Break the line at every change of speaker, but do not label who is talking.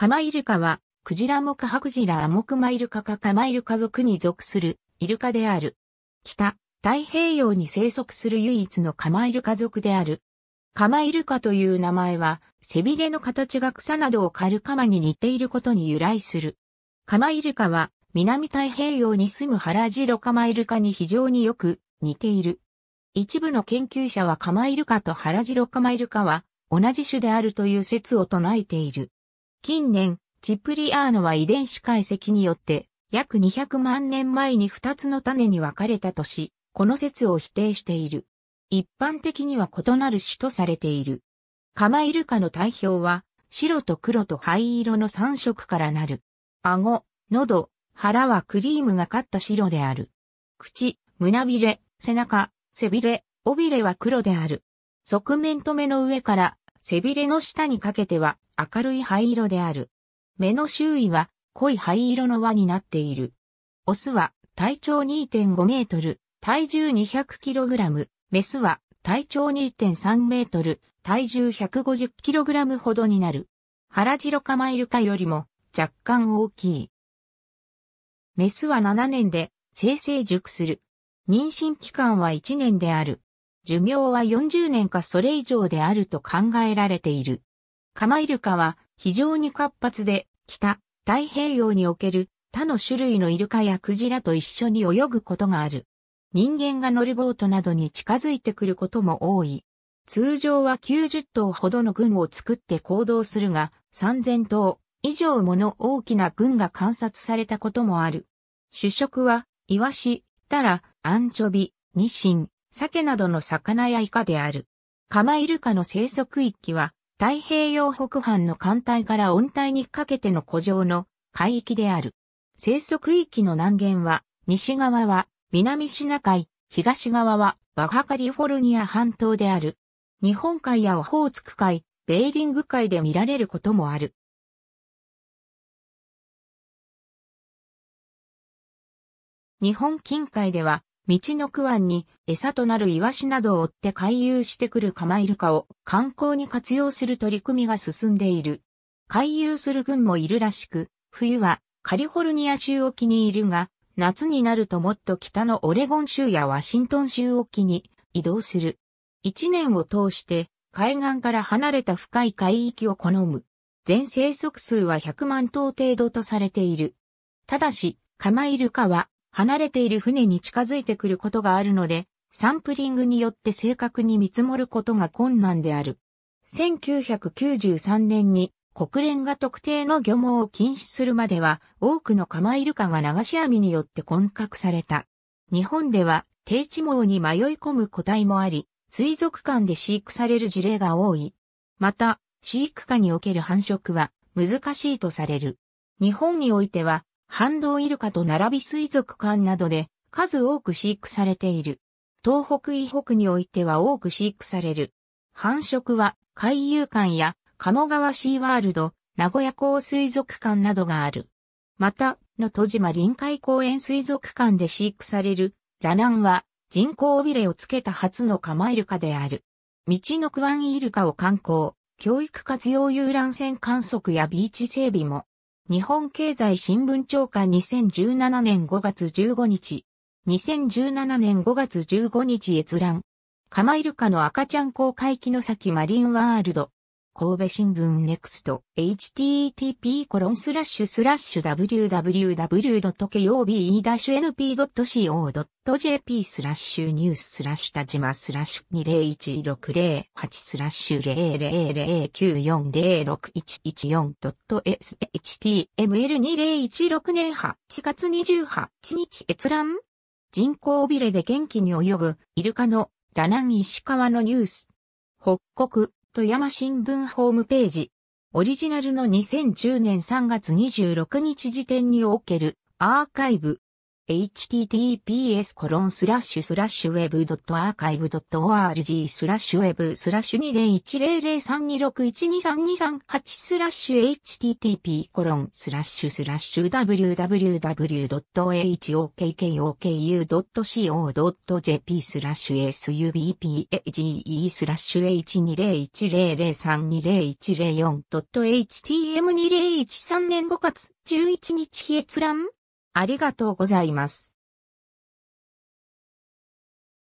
カマイルカは、クジラ目ハクジラアモクマイルカかカマイルカ族に属するイルカである。北、太平洋に生息する唯一のカマイルカ族である。カマイルカという名前は、背びれの形が草などを刈るカマに似ていることに由来する。カマイルカは、南太平洋に住むハラジロカマイルカに非常によく似ている。一部の研究者はカマイルカとハラジロカマイルカは同じ種であるという説を唱えている。近年、チプリアーノは遺伝子解析によって約200万年前に2つの種に分かれたとし、この説を否定している。一般的には異なる種とされている。カマイルカの体表は白と黒と灰色の3色からなる。顎、喉、腹はクリームがかった白である。口、胸びれ、背中、背びれ、尾びれは黒である。側面と目の上から背びれの下にかけては明るい灰色である。目の周囲は濃い灰色の輪になっている。オスは体長2.5メートル、体重 200kg、メスは体長2.3メートル、体重 150kg ほどになる。原白カマイルカよりも若干大きい。メスは7年で生成熟する。妊娠期間は1年である。寿命は40年かそれ以上であると考えられている。カマイルカは非常に活発で、北、太平洋における他の種類のイルカやクジラと一緒に泳ぐことがある。人間が乗るボートなどに近づいてくることも多い。通常は90頭ほどの群を作って行動するが、3000頭以上もの大きな群が観察されたこともある。主食は、イワシ、タラ、アンチョビ、ニシン、鮭などの魚やイカである。カマイルカの生息域は、太平洋北半の艦隊から温帯にかけての古城の海域である。生息域の南限は、西側は南シナ海、東側はバハカリフォルニア半島である。日本海やオホーツク海、ベーリング海で見られることもある。日本近海では道の区湾に餌となるイワシなどを追って回遊してくるカマイルカを観光に活用する取り組みが進んでいる。回遊する群もいるらしく、冬はカリフォルニア州沖にいるが、夏になるともっと北のオレゴン州やワシントン州沖に移動する。一年を通して海岸から離れた深い海域を好む。全生息数は100万頭程度とされている。ただし、カマイルカは離れている船に近づいてくることがあるので、サンプリングによって正確に見積もることが困難である。1993年に国連が特定の漁網を禁止するまでは多くのカマイルカが流し網によって混獲された。日本では低地網に迷い込む個体もあり、水族館で飼育される事例が多い。また、飼育下における繁殖は難しいとされる。日本においては半導イルカと並び水族館などで数多く飼育されている。東北以北においては多く飼育される。繁殖は海遊館や鴨川シーワールド、名古屋港水族館などがある。また、の戸島臨海公園水族館で飼育されるラナンは人工尾びれをつけた初のカマイルカである。道のクワンイルカを観光、教育活用遊覧船観測やビーチ整備も日本経済新聞長官2017年5月15日、2017年5月15日閲覧。カマイルカの赤ちゃん公開機の先マリンワールド。神戸新聞 next http コロンスラッシュスラッシュ www.kobe-np.co.jp スラッシュニューススラッシュ田島スラッシュ201608スラッシュ0009406114 html2016 年8月28日閲覧人口びれで元気に泳ぐイルカのラナン石川のニュース。北国、富山新聞ホームページ。オリジナルの2010年3月26日時点におけるアーカイブ https コロンスラッシュスラッシュウェブドットアーカイブドット org スラッシュウェブスラッシュ2010032612323スラッシュ http コロンスラッシュスラッシュ www.ahokkoku.co.jp スラッシュ subpage スラッシュ 12010032014.htm2013 年5月11日閲覧ありがとうございます。